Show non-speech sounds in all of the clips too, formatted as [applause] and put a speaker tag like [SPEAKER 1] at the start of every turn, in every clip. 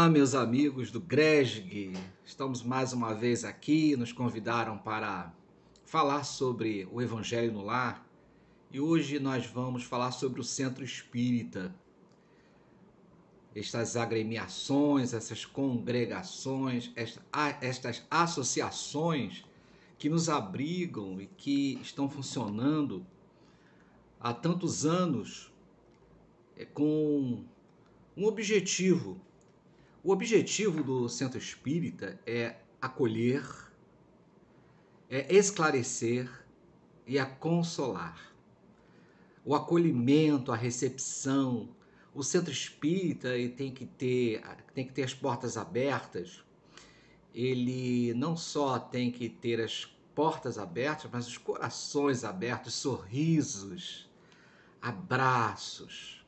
[SPEAKER 1] Olá, meus amigos do GRESG. Estamos mais uma vez aqui. Nos convidaram para falar sobre o Evangelho no Lar e hoje nós vamos falar sobre o Centro Espírita. Estas agremiações, essas congregações, estas associações que nos abrigam e que estão funcionando há tantos anos é, com um objetivo o objetivo do centro espírita é acolher, é esclarecer e a consolar. O acolhimento, a recepção, o centro espírita e tem que ter tem que ter as portas abertas. Ele não só tem que ter as portas abertas, mas os corações abertos, sorrisos, abraços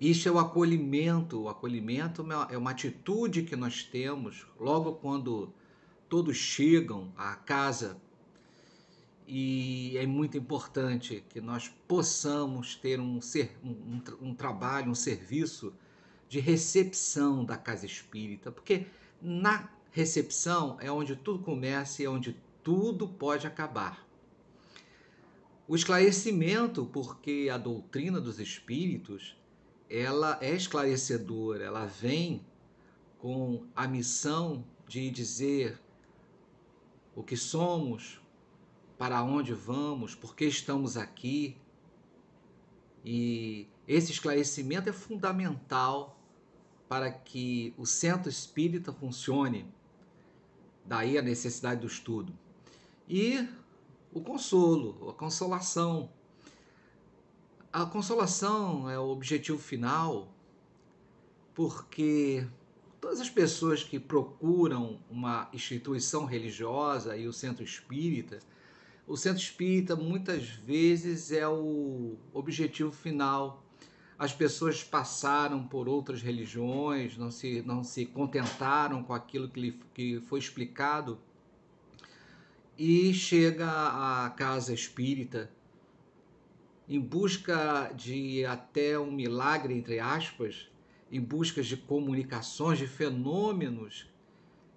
[SPEAKER 1] isso é o acolhimento. O acolhimento é, é uma atitude que nós temos logo quando todos chegam à casa. E é muito importante que nós possamos ter um, ser, um, um, trabalho, um serviço de recepção da casa espírita, porque na recepção é onde tudo começa e é onde tudo pode acabar. O esclarecimento, porque a doutrina dos espíritos ela é esclarecedora, ela vem com a missão de dizer o que somos, para onde vamos, por que estamos aqui. E esse esclarecimento é fundamental para que o centro espírita funcione. Daí a necessidade do estudo. E o consolo, a consolação a consolação é o objetivo final, porque todas as pessoas que procuram uma instituição religiosa e o centro espírita, o centro espírita muitas vezes é o objetivo final. As pessoas passaram por outras religiões, não se, não se contentaram com aquilo que, lhe, que foi explicado e chega à casa espírita em busca de até um milagre, entre aspas, em busca de comunicações, de fenômenos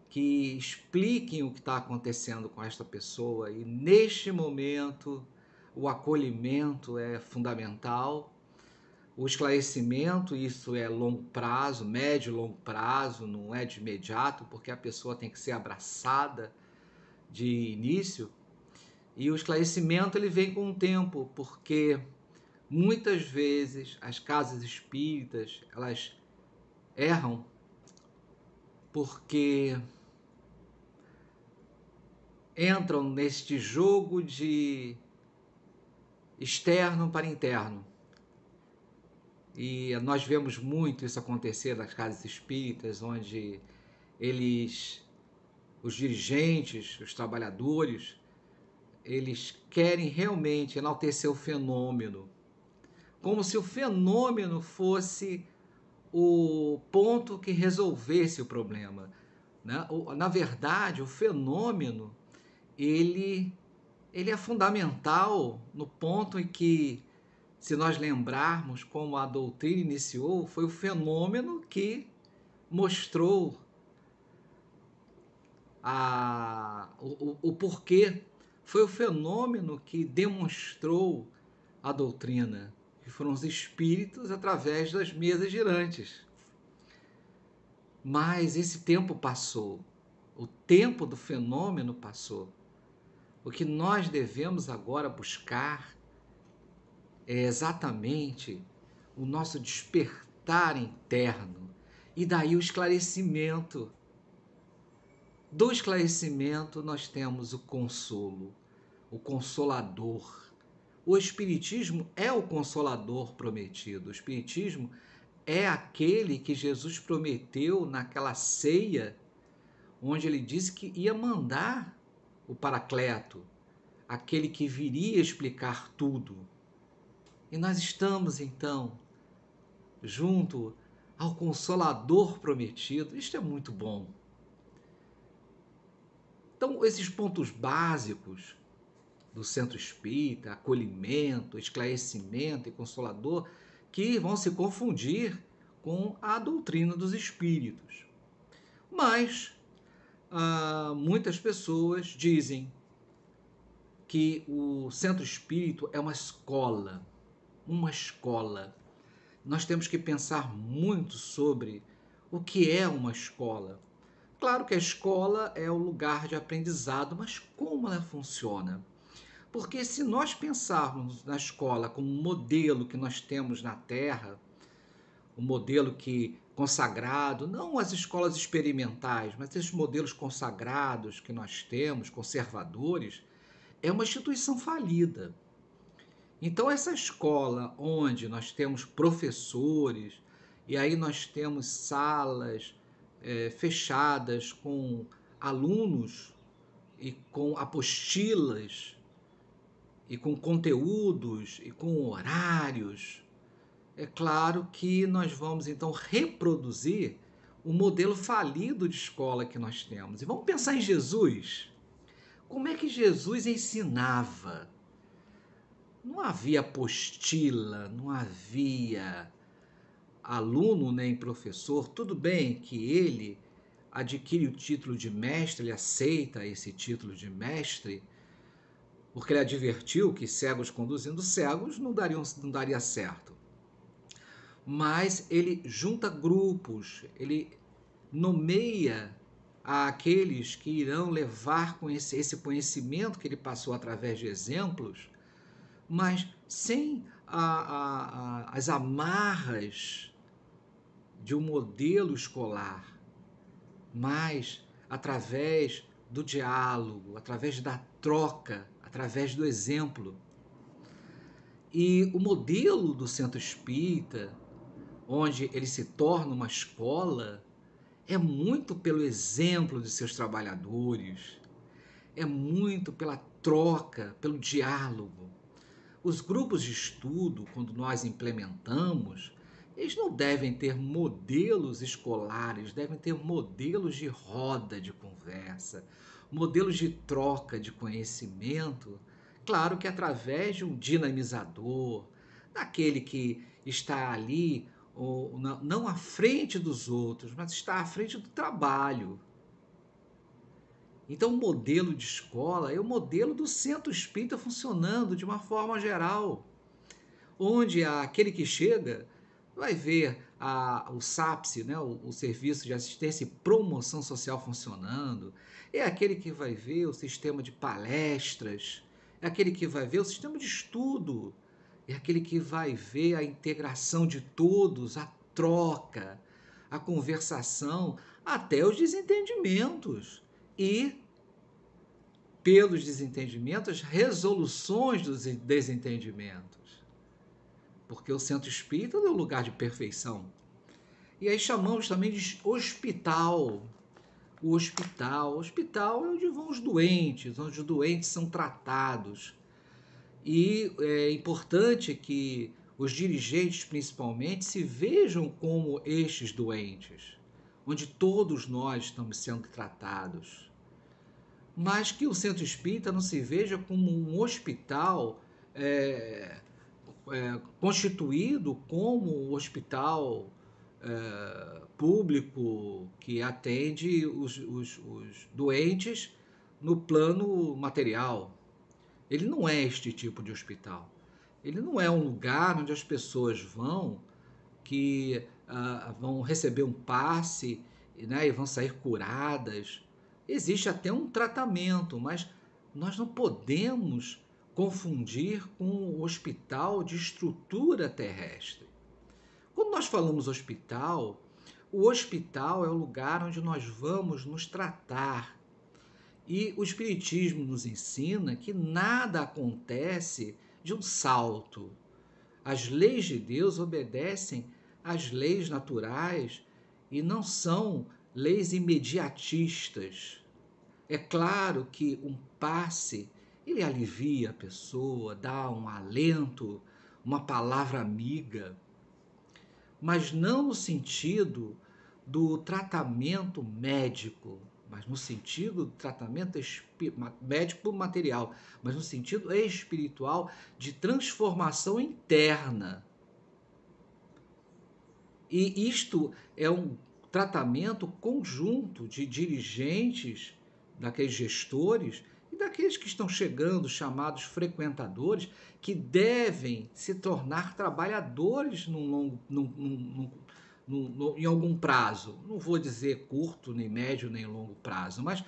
[SPEAKER 1] que expliquem o que está acontecendo com esta pessoa. E neste momento, o acolhimento é fundamental, o esclarecimento, isso é longo prazo, médio e longo prazo, não é de imediato, porque a pessoa tem que ser abraçada de início e o esclarecimento ele vem com o tempo, porque muitas vezes as casas espíritas elas erram porque entram neste jogo de externo para interno. E nós vemos muito isso acontecer nas casas espíritas, onde eles, os dirigentes, os trabalhadores, eles querem realmente enaltecer o fenômeno, como se o fenômeno fosse o ponto que resolvesse o problema. Né? Na verdade, o fenômeno ele, ele é fundamental no ponto em que, se nós lembrarmos como a doutrina iniciou, foi o fenômeno que mostrou a, o, o, o porquê foi o fenômeno que demonstrou a doutrina, que foram os espíritos através das mesas girantes. Mas esse tempo passou, o tempo do fenômeno passou. O que nós devemos agora buscar é exatamente o nosso despertar interno e daí o esclarecimento. Do esclarecimento, nós temos o consolo, o consolador. O Espiritismo é o consolador prometido. O Espiritismo é aquele que Jesus prometeu naquela ceia, onde ele disse que ia mandar o Paracleto, aquele que viria explicar tudo. E nós estamos então junto ao Consolador prometido. Isto é muito bom. Então, esses pontos básicos do centro espírita, acolhimento, esclarecimento e consolador, que vão se confundir com a doutrina dos espíritos. Mas ah, muitas pessoas dizem que o centro espírito é uma escola, uma escola. Nós temos que pensar muito sobre o que é uma escola. Claro que a escola é o lugar de aprendizado, mas como ela funciona? Porque se nós pensarmos na escola como um modelo que nós temos na Terra, o um modelo que consagrado, não as escolas experimentais, mas esses modelos consagrados que nós temos, conservadores, é uma instituição falida. Então essa escola onde nós temos professores e aí nós temos salas é, fechadas com alunos e com apostilas e com conteúdos e com horários, é claro que nós vamos então reproduzir o modelo falido de escola que nós temos. E vamos pensar em Jesus. Como é que Jesus ensinava? Não havia apostila, não havia aluno nem professor. Tudo bem que ele adquire o título de mestre, ele aceita esse título de mestre, porque ele advertiu que cegos conduzindo cegos não, dariam, não daria certo. Mas ele junta grupos, ele nomeia aqueles que irão levar com esse, esse conhecimento que ele passou através de exemplos, mas sem a, a, a, as amarras de um modelo escolar, mas através do diálogo, através da troca através do exemplo. E o modelo do centro espírita, onde ele se torna uma escola, é muito pelo exemplo de seus trabalhadores, é muito pela troca, pelo diálogo. Os grupos de estudo, quando nós implementamos, eles não devem ter modelos escolares, devem ter modelos de roda de conversa, modelos de troca de conhecimento, claro que através de um dinamizador, daquele que está ali, ou, não à frente dos outros, mas está à frente do trabalho. Então, o modelo de escola é o modelo do centro espírita funcionando de uma forma geral, onde aquele que chega vai ver a, o SAPSE, né, o, o, Serviço de Assistência e Promoção Social funcionando, é aquele que vai ver o sistema de palestras, é aquele que vai ver o sistema de estudo, é aquele que vai ver a integração de todos, a troca, a conversação, até os desentendimentos. E, pelos desentendimentos, resoluções dos desentendimentos porque o centro espírita é um lugar de perfeição. E aí chamamos também de hospital. O hospital. O hospital é onde vão os doentes, onde os doentes são tratados. E é importante que os dirigentes, principalmente, se vejam como estes doentes, onde todos nós estamos sendo tratados. Mas que o centro espírita não se veja como um hospital é, é, constituído como um hospital é, público que atende os, os, os doentes no plano material. Ele não é este tipo de hospital. Ele não é um lugar onde as pessoas vão que ah, vão receber um passe né, e vão sair curadas. Existe até um tratamento, mas nós não podemos confundir com hospital de estrutura terrestre. Quando nós falamos hospital, o hospital é o lugar onde nós vamos nos tratar. E o Espiritismo nos ensina que nada acontece de um salto. As leis de Deus obedecem às leis naturais e não são leis imediatistas. É claro que um passe ele alivia a pessoa, dá um alento, uma palavra amiga, mas não no sentido do tratamento médico, mas no sentido do tratamento médico material, mas no sentido espiritual de transformação interna. E isto é um tratamento conjunto de dirigentes, daqueles gestores, e daqueles que estão chegando, chamados frequentadores, que devem se tornar trabalhadores num longo, num, num, num, em algum prazo. Não vou dizer curto, nem médio, nem longo prazo, mas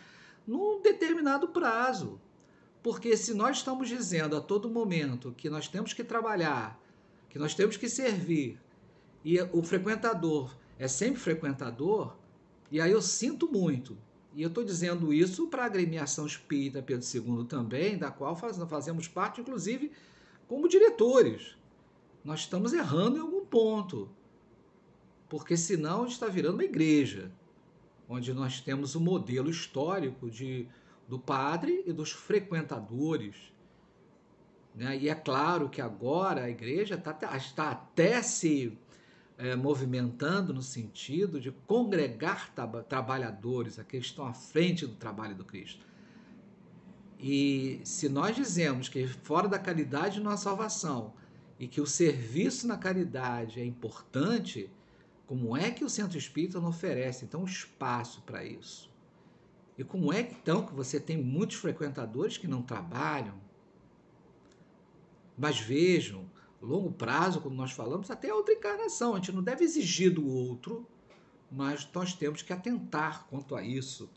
[SPEAKER 1] num determinado prazo. Porque se nós estamos dizendo a todo momento que nós temos que trabalhar, que nós temos que servir, e o frequentador é sempre frequentador, e aí eu sinto muito, e eu estou dizendo isso para a agremiação espírita Pedro II também, da qual faz, fazemos parte, inclusive, como diretores. Nós estamos errando em algum ponto, porque senão está virando uma igreja, onde nós temos o um modelo histórico de, do padre e dos frequentadores. Né? E é claro que agora a igreja está, está até se é, movimentando no sentido de congregar trabalhadores, aqueles que estão à frente do trabalho do Cristo. E se nós dizemos que é fora da caridade não há salvação e que o serviço na caridade é importante, como é que o centro espírita não oferece então um espaço para isso? E como é então que você tem muitos frequentadores que não trabalham? Mas vejam, longo prazo, como nós falamos, até a outra encarnação. A gente não deve exigir do outro, mas nós temos que atentar quanto a isso.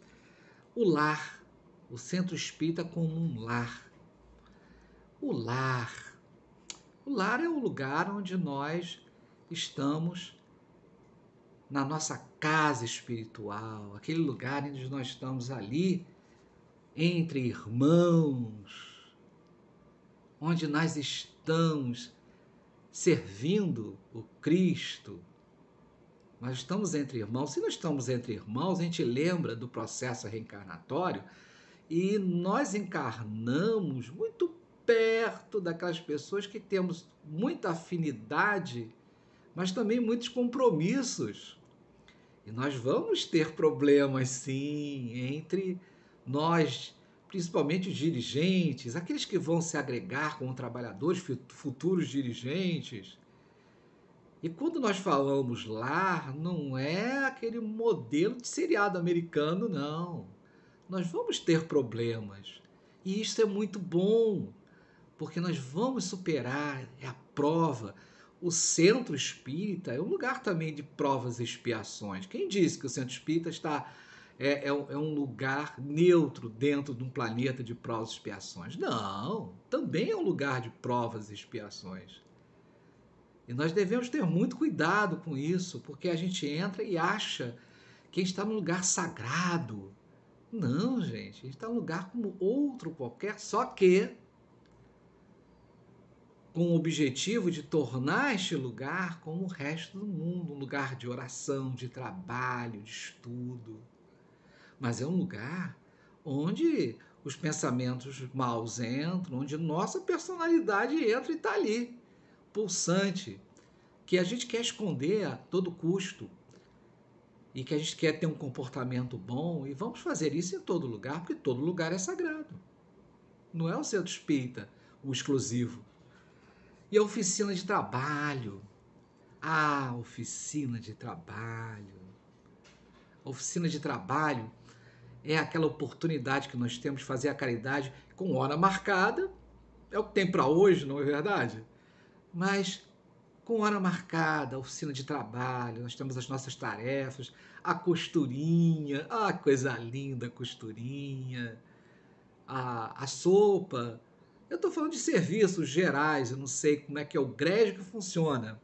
[SPEAKER 1] O lar, o centro espírita como um lar. O lar. O lar é o lugar onde nós estamos na nossa casa espiritual, aquele lugar onde nós estamos ali entre irmãos, onde nós estamos servindo o Cristo. Nós estamos entre irmãos. Se nós estamos entre irmãos, a gente lembra do processo reencarnatório e nós encarnamos muito perto daquelas pessoas que temos muita afinidade, mas também muitos compromissos. E nós vamos ter problemas, sim, entre nós principalmente os dirigentes, aqueles que vão se agregar como trabalhadores, futuros dirigentes. E quando nós falamos lar, não é aquele modelo de seriado americano, não. Nós vamos ter problemas. E isso é muito bom, porque nós vamos superar é a prova. O centro espírita é um lugar também de provas e expiações. Quem disse que o centro espírita está é, é, é um lugar neutro dentro de um planeta de provas e expiações. Não, também é um lugar de provas e expiações. E nós devemos ter muito cuidado com isso, porque a gente entra e acha que a gente está num lugar sagrado. Não, gente, a gente está num lugar como outro qualquer, só que com o objetivo de tornar este lugar como o resto do mundo um lugar de oração, de trabalho, de estudo mas é um lugar onde os pensamentos maus entram, onde nossa personalidade entra e está ali, pulsante, que a gente quer esconder a todo custo e que a gente quer ter um comportamento bom e vamos fazer isso em todo lugar, porque todo lugar é sagrado. Não é o centro espírita o exclusivo. E a oficina de trabalho. Ah, oficina de trabalho. A oficina de trabalho é aquela oportunidade que nós temos de fazer a caridade com hora marcada. É o que tem para hoje, não é verdade? Mas com hora marcada, oficina de trabalho, nós temos as nossas tarefas, a costurinha, a coisa linda, costurinha, a, a sopa. Eu estou falando de serviços gerais, eu não sei como é que é o grégio que funciona.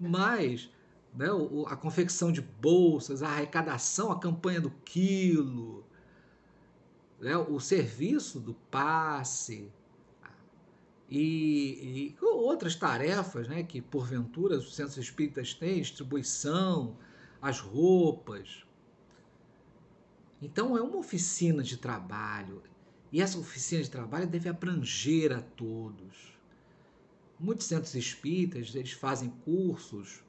[SPEAKER 1] Mas né, a confecção de bolsas, a arrecadação, a campanha do quilo, né, o serviço do passe tá? e, e, outras tarefas né, que, porventura, os centros espíritas têm, distribuição, as roupas. Então, é uma oficina de trabalho. E essa oficina de trabalho deve abranger a todos. Muitos centros espíritas eles fazem cursos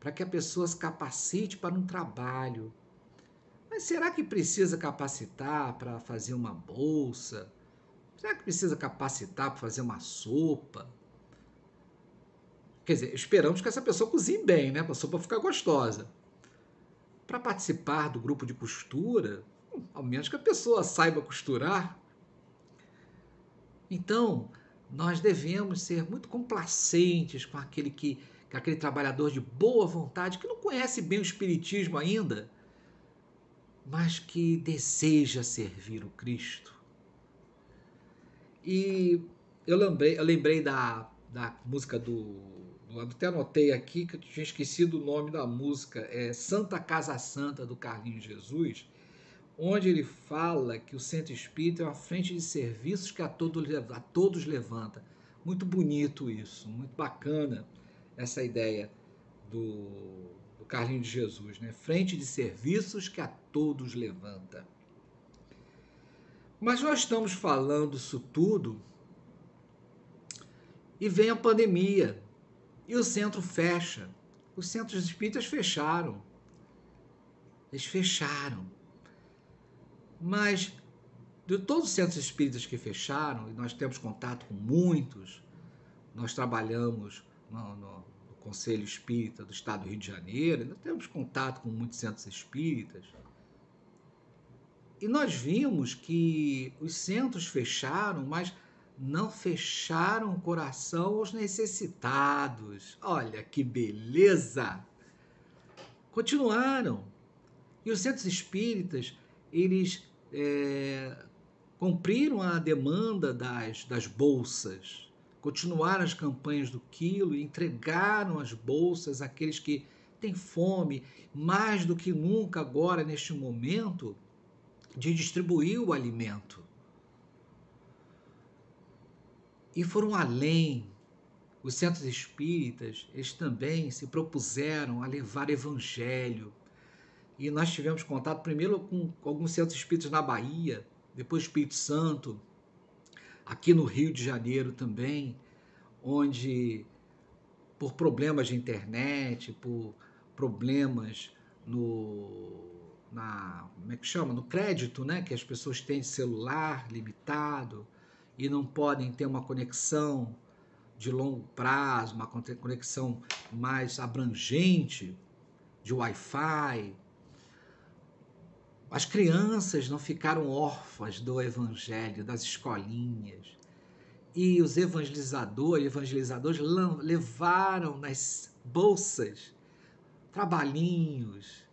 [SPEAKER 1] para que a pessoa se capacite para um trabalho. Mas será que precisa capacitar para fazer uma bolsa? Será que precisa capacitar para fazer uma sopa? Quer dizer, esperamos que essa pessoa cozinhe bem, né? Para a sopa ficar gostosa. Para participar do grupo de costura, ao menos que a pessoa saiba costurar. Então, nós devemos ser muito complacentes com aquele que que é aquele trabalhador de boa vontade, que não conhece bem o Espiritismo ainda, mas que deseja servir o Cristo. E eu lembrei, eu lembrei da, da música do. Até anotei aqui que eu tinha esquecido o nome da música, é Santa Casa Santa do Carlinhos Jesus, onde ele fala que o centro espírita é uma frente de serviços que a, todos a todos levanta. Muito bonito isso, muito bacana essa ideia do, do Carlinho de Jesus, né? Frente de serviços que a todos levanta. Mas nós estamos falando isso tudo e vem a pandemia e o centro fecha. Os centros espíritas fecharam. Eles fecharam. Mas de todos os centros espíritas que fecharam, e nós temos contato com muitos, nós trabalhamos no, no, no Conselho Espírita do Estado do Rio de Janeiro, ainda temos contato com muitos centros espíritas. E nós vimos que os centros fecharam, mas não fecharam o coração aos necessitados. Olha que beleza! Continuaram. E os centros espíritas, eles é, cumpriram a demanda das, das bolsas continuaram as campanhas do quilo e entregaram as bolsas àqueles que têm fome, mais do que nunca agora, neste momento, de distribuir o alimento. E foram além. Os centros espíritas, eles também se propuseram a levar evangelho. E nós tivemos contato primeiro com alguns centros espíritas na Bahia, depois Espírito Santo, aqui no Rio de Janeiro também onde por problemas de internet, por problemas no na, como é que chama, no crédito, né, que as pessoas têm celular limitado e não podem ter uma conexão de longo prazo, uma conexão mais abrangente de Wi-Fi. As crianças não ficaram órfãs do evangelho, das escolinhas e os evangelizadores, evangelizadores levaram nas bolsas trabalhinhos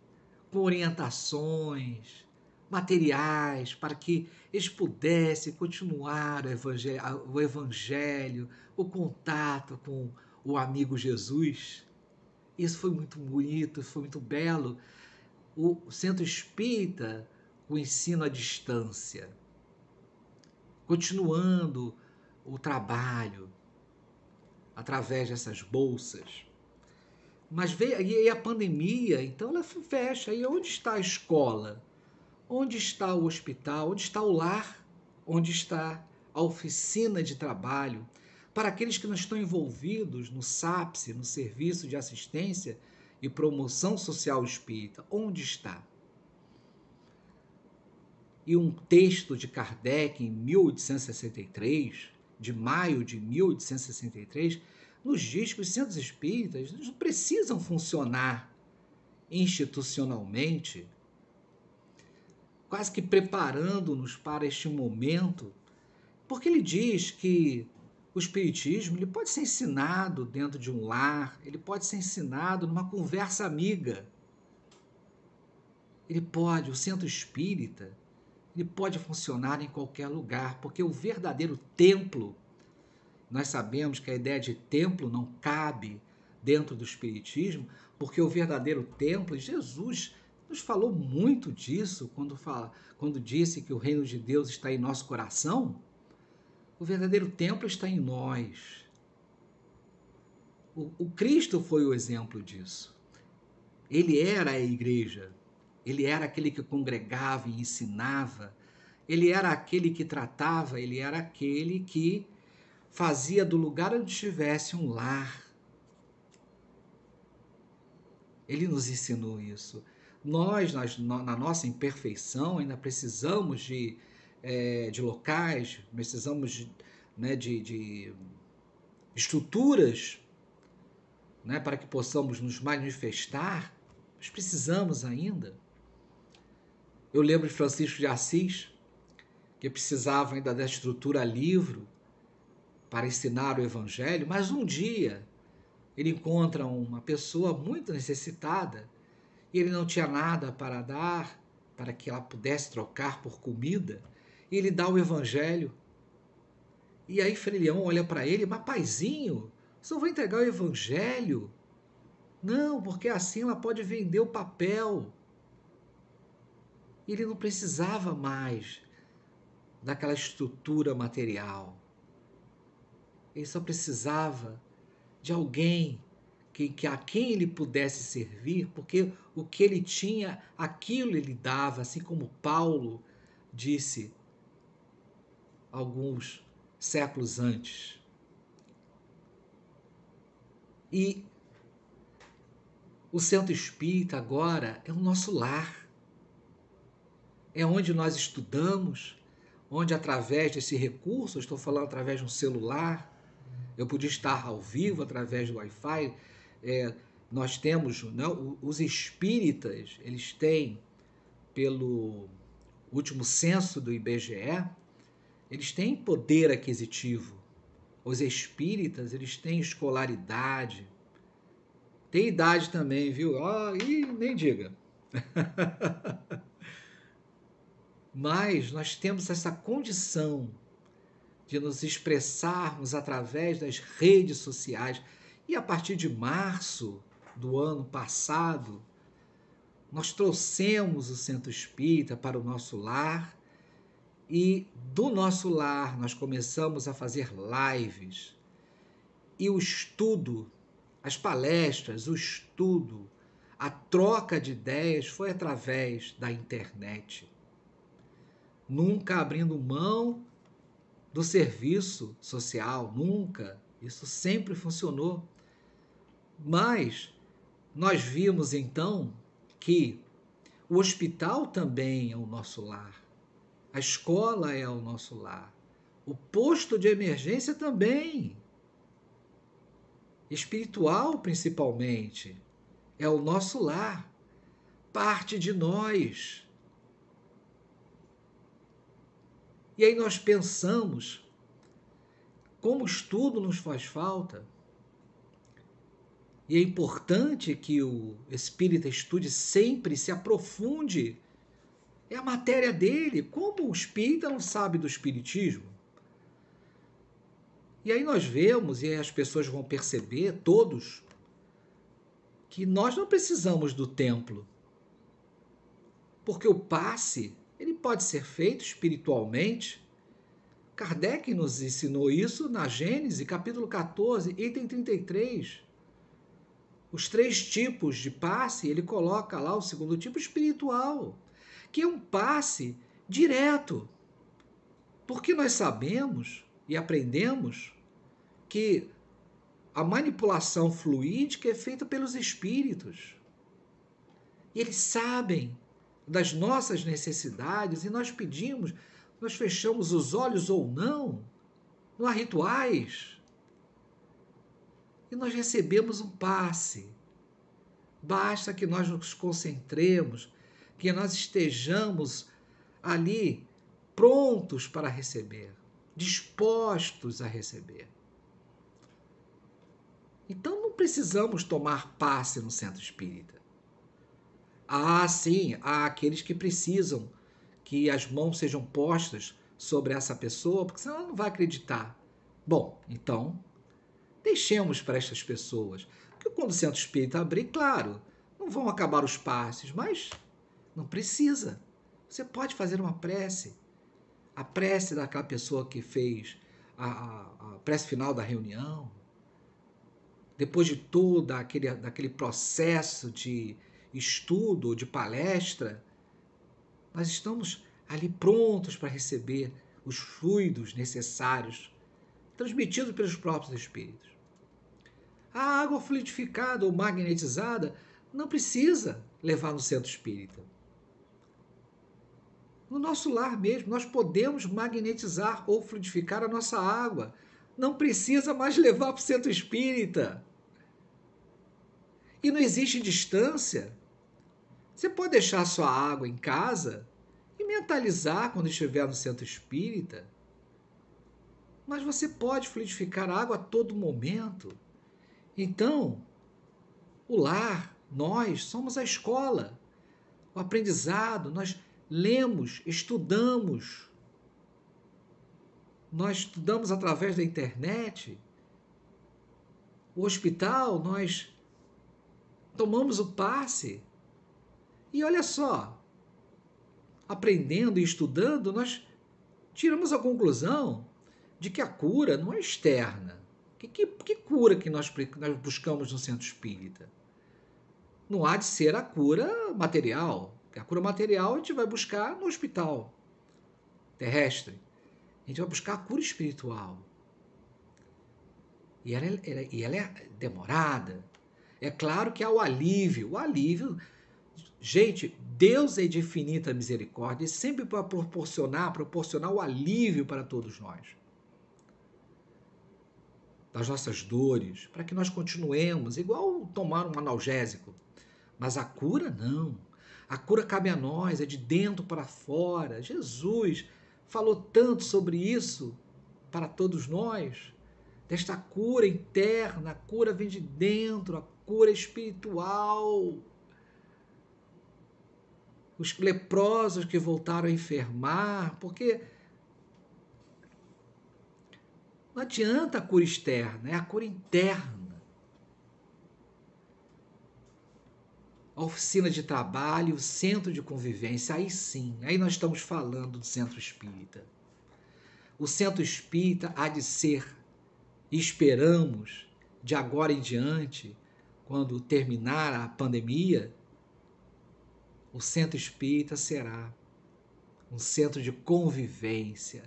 [SPEAKER 1] com orientações, materiais para que eles pudessem continuar o evangelho, o evangelho, o contato com o amigo Jesus. Isso foi muito bonito, foi muito belo. O centro espírita, o ensino à distância, continuando o trabalho através dessas bolsas. Mas veio e a pandemia, então ela fecha. E onde está a escola? Onde está o hospital? Onde está o lar? Onde está a oficina de trabalho? Para aqueles que não estão envolvidos no SAPSE, no Serviço de Assistência e Promoção Social Espírita, onde está? E um texto de Kardec em 1863 de maio de 1863, nos diz que os centros espíritas precisam funcionar institucionalmente, quase que preparando-nos para este momento, porque ele diz que o espiritismo ele pode ser ensinado dentro de um lar, ele pode ser ensinado numa conversa amiga. Ele pode, o centro espírita, ele pode funcionar em qualquer lugar, porque o verdadeiro templo, nós sabemos que a ideia de templo não cabe dentro do Espiritismo, porque o verdadeiro templo, Jesus nos falou muito disso quando, fala, quando disse que o reino de Deus está em nosso coração. O verdadeiro templo está em nós. O, o Cristo foi o exemplo disso. Ele era a igreja, ele era aquele que congregava e ensinava. Ele era aquele que tratava, ele era aquele que fazia do lugar onde estivesse um lar. Ele nos ensinou isso. Nós, nós na nossa imperfeição, ainda precisamos de, é, de locais, precisamos de, né, de, de estruturas né, para que possamos nos manifestar, nós precisamos ainda. Eu lembro de Francisco de Assis, que precisava ainda da estrutura livro para ensinar o Evangelho, mas um dia ele encontra uma pessoa muito necessitada e ele não tinha nada para dar, para que ela pudesse trocar por comida, e ele dá o Evangelho. E aí Frelião olha para ele, mas paizinho, você não vai entregar o Evangelho? Não, porque assim ela pode vender o papel ele não precisava mais daquela estrutura material. Ele só precisava de alguém que, que a quem ele pudesse servir, porque o que ele tinha, aquilo ele dava, assim como Paulo disse alguns séculos antes. E o centro espírita agora é o nosso lar é onde nós estudamos, onde através desse recurso, estou falando através de um celular, eu podia estar ao vivo através do Wi-Fi, é, nós temos, não, né, os espíritas, eles têm, pelo último censo do IBGE, eles têm poder aquisitivo. Os espíritas, eles têm escolaridade. Tem idade também, viu? Oh, e nem diga. [laughs] mas nós temos essa condição de nos expressarmos através das redes sociais. E a partir de março do ano passado, nós trouxemos o Centro Espírita para o nosso lar e do nosso lar nós começamos a fazer lives. E o estudo, as palestras, o estudo, a troca de ideias foi através da internet nunca abrindo mão do serviço social, nunca. Isso sempre funcionou. Mas nós vimos então que o hospital também é o nosso lar, a escola é o nosso lar, o posto de emergência também, espiritual principalmente, é o nosso lar, parte de nós. E aí nós pensamos como estudo nos faz falta. E é importante que o espírita estude sempre, se aprofunde. É a matéria dele. Como o espírita não sabe do espiritismo? E aí nós vemos, e aí as pessoas vão perceber, todos, que nós não precisamos do templo. Porque o passe ele pode ser feito espiritualmente. Kardec nos ensinou isso na Gênesis, capítulo 14, item 33. Os três tipos de passe, ele coloca lá o segundo tipo espiritual, que é um passe direto. Porque nós sabemos e aprendemos que a manipulação fluídica é feita pelos espíritos. E eles sabem das nossas necessidades e nós pedimos, nós fechamos os olhos ou não, não há rituais. E nós recebemos um passe. Basta que nós nos concentremos, que nós estejamos ali prontos para receber, dispostos a receber. Então não precisamos tomar passe no centro espírita. Há ah, sim, há aqueles que precisam que as mãos sejam postas sobre essa pessoa, porque senão ela não vai acreditar. Bom, então, deixemos para essas pessoas. Porque quando o centro espírita abrir, claro, não vão acabar os passes, mas não precisa. Você pode fazer uma prece. A prece daquela pessoa que fez a, a, a prece final da reunião. Depois de todo aquele, daquele processo de estudo ou de palestra, nós estamos ali prontos para receber os fluidos necessários transmitidos pelos próprios espíritos. A água fluidificada ou magnetizada não precisa levar no centro espírita. No nosso lar mesmo, nós podemos magnetizar ou fluidificar a nossa água. Não precisa mais [laughs] levar para o centro espírita. E não existe distância você pode deixar sua água em casa e mentalizar quando estiver no centro espírita. Mas você pode fluidificar a água a todo momento. Então, o lar, nós somos a escola, o aprendizado, nós lemos, estudamos. Nós estudamos através da internet. O hospital, nós tomamos o passe e olha só, aprendendo e estudando, nós tiramos a conclusão de que a cura não é externa. Que, que, que cura que nós, nós buscamos no centro espírita? Não há de ser a cura material. A cura material a gente vai buscar no hospital terrestre. A gente vai buscar a cura espiritual. E ela, é, ela, é, e ela é demorada. É claro que há o alívio. O alívio Gente, Deus é de infinita misericórdia e sempre para proporcionar, proporcionar o alívio para todos nós. Das nossas dores, para que nós continuemos, igual tomar um analgésico. Mas a cura não. A cura cabe a nós, é de dentro para fora. Jesus falou tanto sobre isso para todos nós. Desta cura interna, a cura vem de dentro, a cura espiritual os leprosos que voltaram a enfermar, porque não adianta a cura externa, é a cura interna. A oficina de trabalho, o centro de convivência, aí sim, aí nós estamos falando do centro espírita. O centro espírita há de ser, esperamos, de agora em diante, quando terminar a pandemia, o centro espírita será um centro de convivência,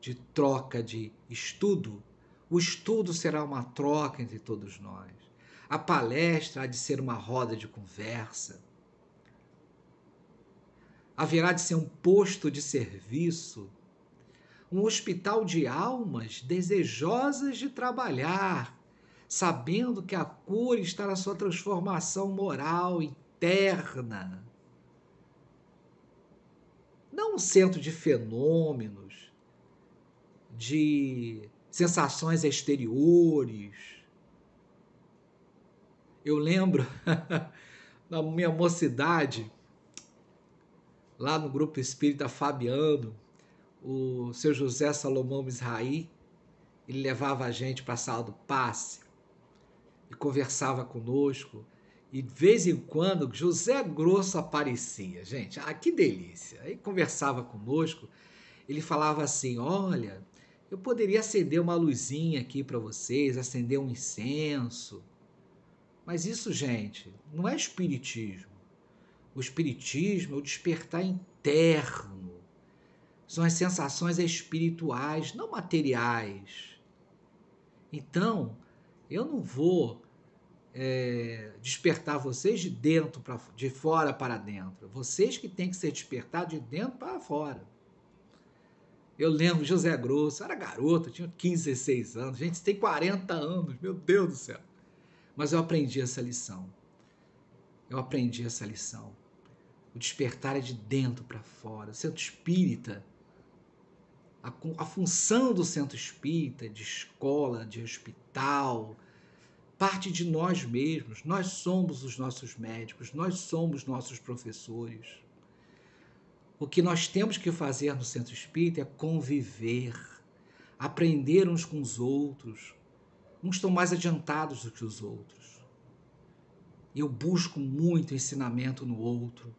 [SPEAKER 1] de troca de estudo. O estudo será uma troca entre todos nós. A palestra há de ser uma roda de conversa. Haverá de ser um posto de serviço, um hospital de almas desejosas de trabalhar, sabendo que a cura está na sua transformação moral interna não um centro de fenômenos, de sensações exteriores. Eu lembro, na [laughs] minha mocidade, lá no grupo espírita Fabiano, o seu José Salomão Misraí, ele levava a gente para a sala do passe e conversava conosco e de vez em quando José Grosso aparecia, gente, ah, que delícia! Aí conversava conosco, ele falava assim: Olha, eu poderia acender uma luzinha aqui para vocês, acender um incenso. Mas isso, gente, não é espiritismo. O espiritismo é o despertar interno. São as sensações espirituais, não materiais. Então, eu não vou é, despertar vocês de dentro para de fora para dentro. Vocês que têm que ser despertados de dentro para fora. Eu lembro José Grosso, era garoto, tinha 15, 16 anos, gente, tem 40 anos, meu Deus do céu. Mas eu aprendi essa lição. Eu aprendi essa lição. O despertar é de dentro para fora. O centro espírita, a, a função do centro espírita, de escola, de hospital, parte de nós mesmos. Nós somos os nossos médicos, nós somos nossos professores. O que nós temos que fazer no centro espírita é conviver, aprender uns com os outros. Uns estão mais adiantados do que os outros. Eu busco muito ensinamento no outro.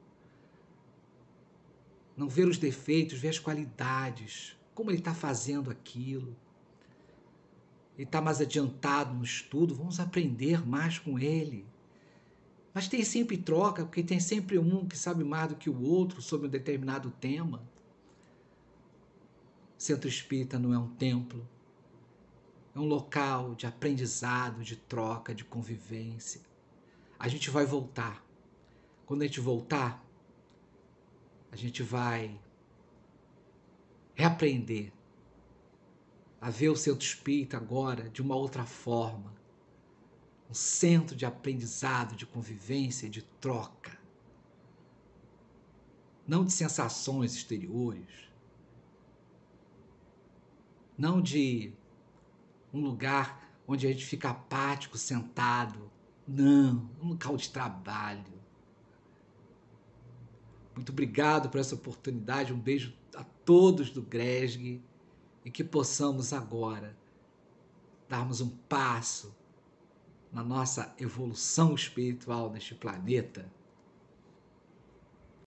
[SPEAKER 1] Não ver os defeitos, ver as qualidades, como ele está fazendo aquilo ele está mais adiantado no estudo, vamos aprender mais com ele. Mas tem sempre troca, porque tem sempre um que sabe mais do que o outro sobre um determinado tema. Centro espírita não é um templo, é um local de aprendizado, de troca, de convivência. A gente vai voltar. Quando a gente voltar, a gente vai reaprender a ver o seu despeito agora de uma outra forma. Um centro de aprendizado, de convivência, de troca. Não de sensações exteriores. Não de um lugar onde a gente fica apático, sentado. Não, um local de trabalho. Muito obrigado por essa oportunidade. Um beijo a todos do GRESG e que possamos agora darmos um passo na nossa evolução espiritual neste planeta